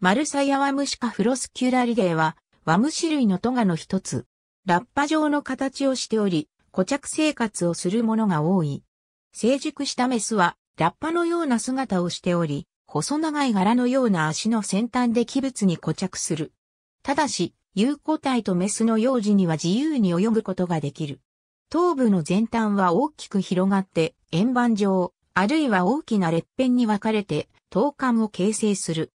マルサヤワムシカフロスキュラリデーは、ワムシ類のトガの一つ。ラッパ状の形をしており、固着生活をするものが多い。成熟したメスは、ラッパのような姿をしており、細長い柄のような足の先端で器物に固着する。ただし、有個体とメスの幼児には自由に泳ぐことができる。頭部の前端は大きく広がって、円盤状、あるいは大きな裂片に分かれて、頭間を形成する。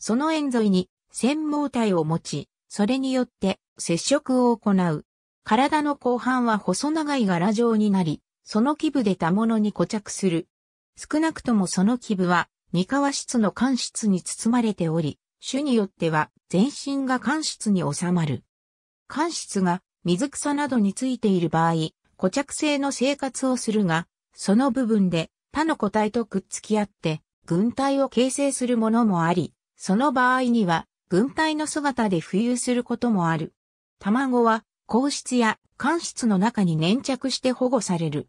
その円沿いに繊毛体を持ち、それによって接触を行う。体の後半は細長い柄状になり、その基部で他物に固着する。少なくともその基部は、二皮質の間質に包まれており、種によっては全身が間質に収まる。間質が水草などについている場合、固着性の生活をするが、その部分で他の個体とくっつき合って、群体を形成するものもあり、その場合には、軍隊の姿で浮遊することもある。卵は、硬質や間質の中に粘着して保護される。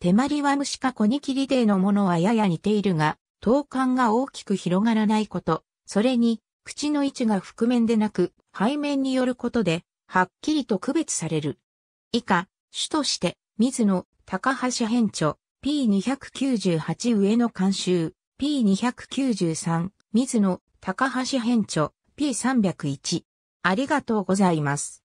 手まりは虫かコニキリデのものはやや似ているが、頭管が大きく広がらないこと、それに、口の位置が覆面でなく、背面によることで、はっきりと区別される。以下、主として、水野、高橋編著、P298 上の監修、P293、水野、高橋編著 P301。ありがとうございます。